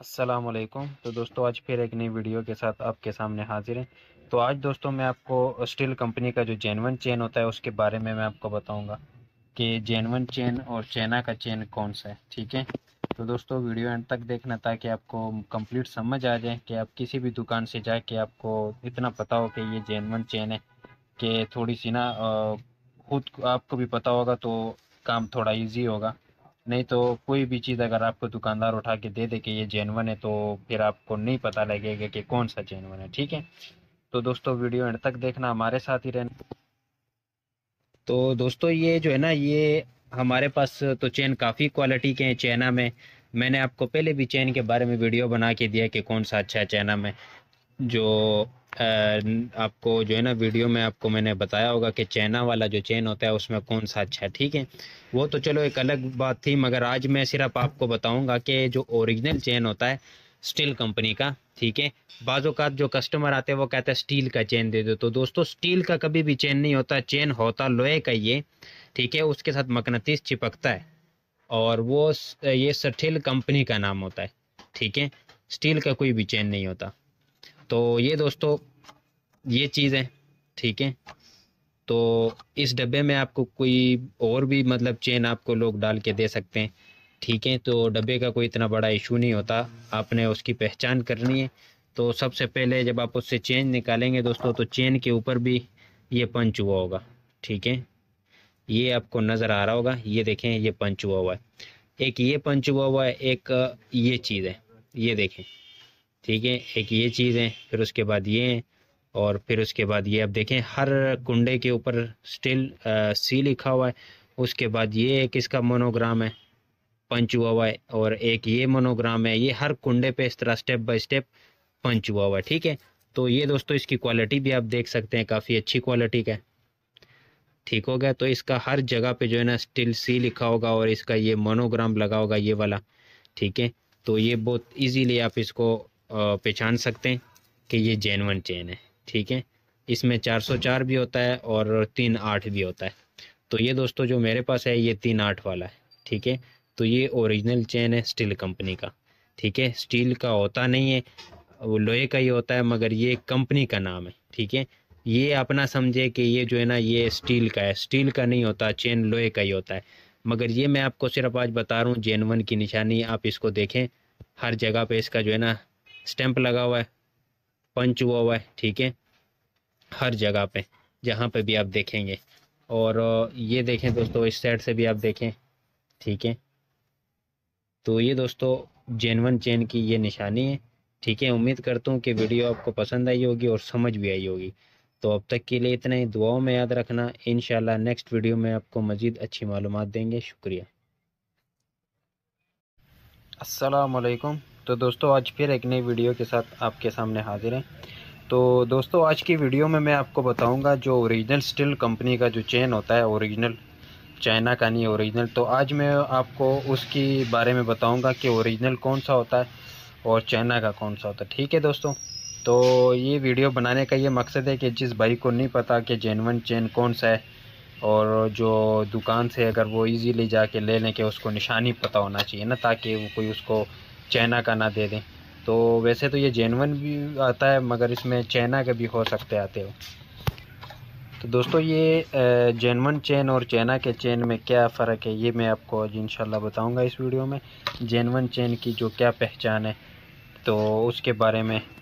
असलकम तो दोस्तों आज फिर एक नई वीडियो के साथ आपके सामने हाजिर हैं तो आज दोस्तों मैं आपको स्टील कंपनी का जो जेनवन चेन होता है उसके बारे में मैं आपको बताऊंगा कि जेनवन चेन और चैना का चेन कौन सा है ठीक है तो दोस्तों वीडियो एंड तक देखना ताकि आपको कंप्लीट समझ आ जाए कि आप किसी भी दुकान से जाके आपको इतना पता हो कि ये जेनवन चेन है कि थोड़ी सी ना खुद आपको भी पता होगा तो काम थोड़ा ईजी होगा नहीं तो कोई भी चीज़ अगर आपको दुकानदार उठा के दे दे के ये जेनवन है तो फिर आपको नहीं पता लगेगा कि कौन सा जेनवन है ठीक है तो दोस्तों वीडियो एंड तक देखना हमारे साथ ही रहना तो दोस्तों ये जो है ना ये हमारे पास तो चैन काफ़ी क्वालिटी के हैं चैना में मैंने आपको पहले भी चैन के बारे में वीडियो बना के दिया कि कौन सा अच्छा है चैना में जो आपको जो है ना वीडियो में आपको मैंने बताया होगा कि चैना वाला जो चैन होता है उसमें कौन सा अच्छा है ठीक है वो तो चलो एक अलग बात थी मगर आज मैं सिर्फ आपको बताऊंगा कि जो ओरिजिनल चैन होता है स्टील कंपनी का ठीक है बाज़ात जो कस्टमर आते हैं वो कहते हैं स्टील का चेन दे दो तो दोस्तों स्टील का कभी भी चेन नहीं होता चेन होता लोहे का ये ठीक है उसके साथ मकनतीस चिपकता है और वो ये सठिल कंपनी का नाम होता है ठीक है स्टील का कोई भी चेन नहीं होता तो ये दोस्तों ये चीज़ है ठीक है तो इस डब्बे में आपको कोई और भी मतलब चेन आपको लोग डाल के दे सकते हैं ठीक है तो डब्बे का कोई इतना बड़ा इशू नहीं होता आपने उसकी पहचान करनी है तो सबसे पहले जब आप उससे चेन निकालेंगे दोस्तों तो चेन के ऊपर भी ये पंच हुआ होगा ठीक है ये आपको नज़र आ रहा होगा ये देखें ये पंच हुआ हुआ है एक ये पंच हुआ हुआ है एक ये चीज़ है ये देखें ठीक है एक ये चीज़ है फिर उसके बाद ये है और फिर उसके बाद ये आप देखें हर कुंडे के ऊपर स्टिल सी लिखा हुआ है उसके बाद ये एक इसका मोनोग्राम है पंच हुआ हुआ है और एक ये मोनोग्राम है ये हर कुंडे पे इस तरह स्टेप बाय स्टेप पंच हुआ हुआ है ठीक है तो ये दोस्तों इसकी क्वालिटी भी आप देख सकते हैं काफ़ी अच्छी क्वालिटी का ठीक हो गया तो इसका हर जगह पे जो है ना स्टिल सी लिखा होगा और इसका ये मोनोग्राम लगा होगा ये वाला ठीक है तो ये बहुत इजीली आप इसको पहचान सकते हैं कि ये जेनवन चेन है ठीक है इसमें 404 भी होता है और तीन आठ भी होता है तो ये दोस्तों जो मेरे पास है ये तीन आठ वाला है ठीक है तो ये ओरिजिनल चेन है स्टील कंपनी का ठीक है स्टील का होता नहीं है वो लोहे का ही होता है मगर ये कंपनी का नाम है ठीक है ये अपना समझे कि ये जो है ना ये स्टील का है स्टील का नहीं होता चेन लोहे का ही होता है मगर ये मैं आपको सिर्फ आज बता रहा हूँ जेनवन की निशानी आप इसको देखें हर जगह पे इसका जो है ना स्टैंप लगा हुआ है पंच हुआ हुआ है ठीक है हर जगह पे जहाँ पे भी आप देखेंगे और ये देखें दोस्तों इस साइड से भी आप देखें ठीक है तो ये दोस्तों जेनवन चेन की ये निशानी है ठीक है उम्मीद करता हूँ कि वीडियो आपको पसंद आई होगी और समझ भी आई होगी तो अब तक के लिए इतना ही दुआओं में याद रखना इन नेक्स्ट वीडियो में आपको मज़ीद अच्छी मालूम देंगे शुक्रिया असलकम तो दोस्तों आज फिर एक नई वीडियो के साथ आपके सामने हाजिर हैं तो दोस्तों आज की वीडियो में मैं आपको बताऊंगा जो ओरिजिनल स्टील कंपनी का जो चेन होता है ओरिजिनल चाइना का नहीं ओरिजिनल तो आज मैं आपको उसके बारे में बताऊंगा कि ओरिजिनल कौन सा होता है और चाइना का कौन सा होता है ठीक है दोस्तों तो ये वीडियो बनाने का ये मकसद है कि जिस भाई को नहीं पता कि जेनवन चेन कौन सा है और जो दुकान से अगर वो जा जाके ले लें कि उसको निशानी पता होना चाहिए ना ताकि वो कोई उसको चाइना का ना दे दें तो वैसे तो ये जेनवन भी आता है मगर इसमें चाइना के भी हो सकते आते हो तो दोस्तों ये जेनवन चेन और चाइना के चेन में क्या फ़र्क है ये मैं आपको आज इन बताऊँगा इस वीडियो में जेनवन चेन की जो क्या पहचान है तो उसके बारे में